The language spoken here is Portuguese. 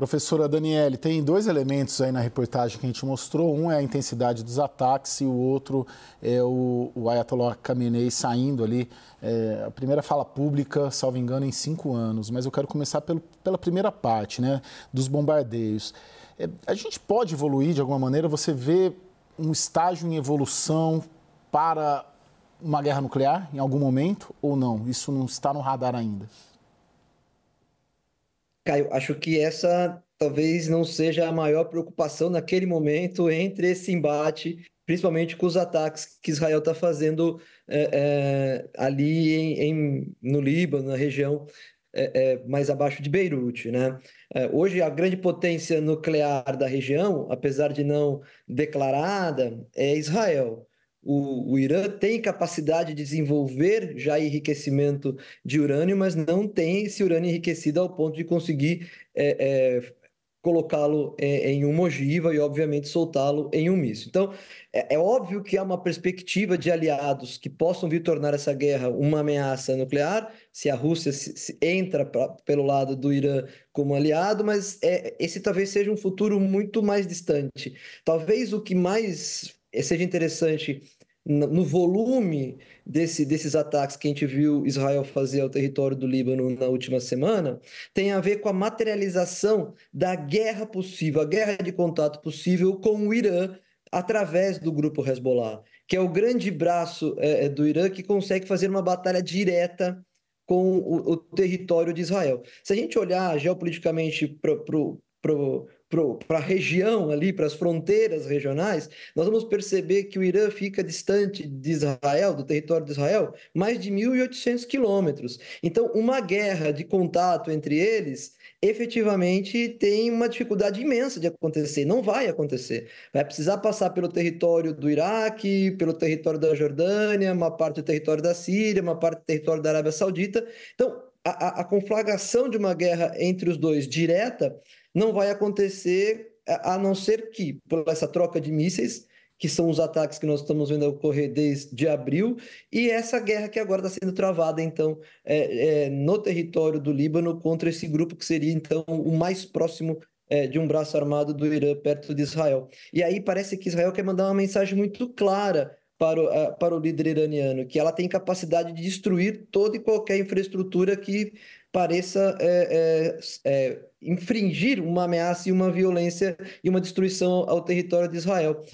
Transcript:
Professora Daniele, tem dois elementos aí na reportagem que a gente mostrou. Um é a intensidade dos ataques e o outro é o, o Ayatollah Khamenei saindo ali. É, a primeira fala pública, salvo engano, em cinco anos. Mas eu quero começar pelo, pela primeira parte, né, dos bombardeios. É, a gente pode evoluir de alguma maneira? Você vê um estágio em evolução para uma guerra nuclear em algum momento ou não? Isso não está no radar ainda? Caio, acho que essa talvez não seja a maior preocupação naquele momento entre esse embate, principalmente com os ataques que Israel está fazendo é, é, ali em, em, no Líbano, na região é, é, mais abaixo de Beirute. Né? É, hoje, a grande potência nuclear da região, apesar de não declarada, é Israel. O, o, Irã tem capacidade de desenvolver já enriquecimento de urânio, mas não tem esse urânio enriquecido ao ponto de conseguir é, é, colocá-lo é, em uma ogiva e, obviamente, soltá-lo em um míssil. Então, é, é, óbvio que há uma perspectiva de aliados que possam vir tornar essa guerra uma ameaça nuclear, se a Rússia se, se entra pra, pelo lado do Irã como aliado, mas é, esse talvez seja um futuro muito mais distante. Talvez o que mais é, seja interessante no volume desse, desses ataques que a gente viu Israel fazer ao território do Líbano na última semana, tem a ver com a materialização da guerra possível, a guerra de contato possível com o Irã através do grupo Hezbollah, que é o grande braço é, é do Irã que consegue fazer uma batalha direta com o, o território de Israel. Se a gente olhar geopoliticamente para para a região ali, para as fronteiras regionais, nós vamos perceber que o Irã fica distante de Israel, do território de Israel, mais de 1.800 quilômetros. Então, uma guerra de contato entre eles efetivamente tem uma dificuldade imensa de acontecer, não vai acontecer. Vai precisar passar pelo território do Iraque, pelo território da Jordânia, uma parte do território da Síria, uma parte do território da Arábia Saudita. Então, a, a, conflagração de uma guerra entre os dois direta não vai acontecer a, a não ser que por essa troca de mísseis que são os ataques que nós estamos vendo ocorrer desde abril, e essa guerra que agora está sendo travada, então, é, é, no território do Líbano contra esse grupo que seria, então, o mais próximo é, de um braço armado do Irã perto de Israel. E aí parece que Israel quer mandar uma mensagem muito clara para o, para o líder iraniano, que ela tem capacidade de destruir toda e qualquer infraestrutura que pareça é, é, é, infringir uma ameaça e uma violência e uma destruição ao território de Israel.